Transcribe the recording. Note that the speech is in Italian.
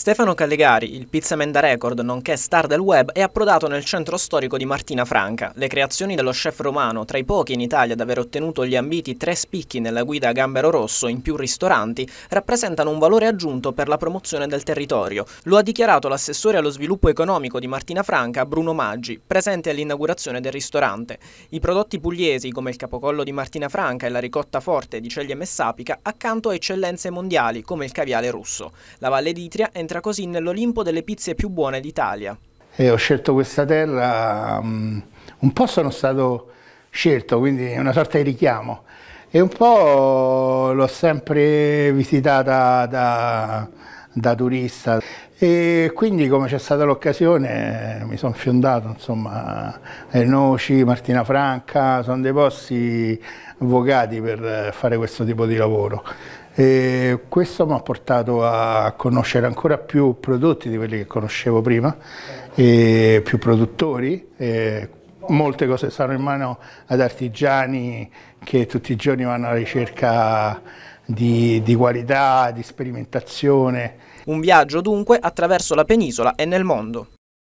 Stefano Callegari, il pizzaman da record nonché star del web, è approdato nel centro storico di Martina Franca. Le creazioni dello chef romano, tra i pochi in Italia ad aver ottenuto gli ambiti tre spicchi nella guida a Gambero Rosso in più ristoranti, rappresentano un valore aggiunto per la promozione del territorio. Lo ha dichiarato l'assessore allo sviluppo economico di Martina Franca, Bruno Maggi, presente all'inaugurazione del ristorante. I prodotti pugliesi, come il capocollo di Martina Franca e la ricotta forte di Ceglie Messapica, accanto a eccellenze mondiali, come il caviale russo. La Valle d'Itria è entra così nell'Olimpo delle pizze più buone d'Italia. ho scelto questa terra, mm, un po' sono stato scelto, quindi è una sorta di richiamo, e un po' l'ho sempre visitata da, da turista. E quindi come c'è stata l'occasione mi sono fiondato, insomma, Noci, Martina Franca, sono dei posti avvocati per fare questo tipo di lavoro. E questo mi ha portato a conoscere ancora più prodotti di quelli che conoscevo prima, più produttori, molte cose stanno in mano ad artigiani che tutti i giorni vanno alla ricerca di, di qualità, di sperimentazione. Un viaggio dunque attraverso la penisola e nel mondo.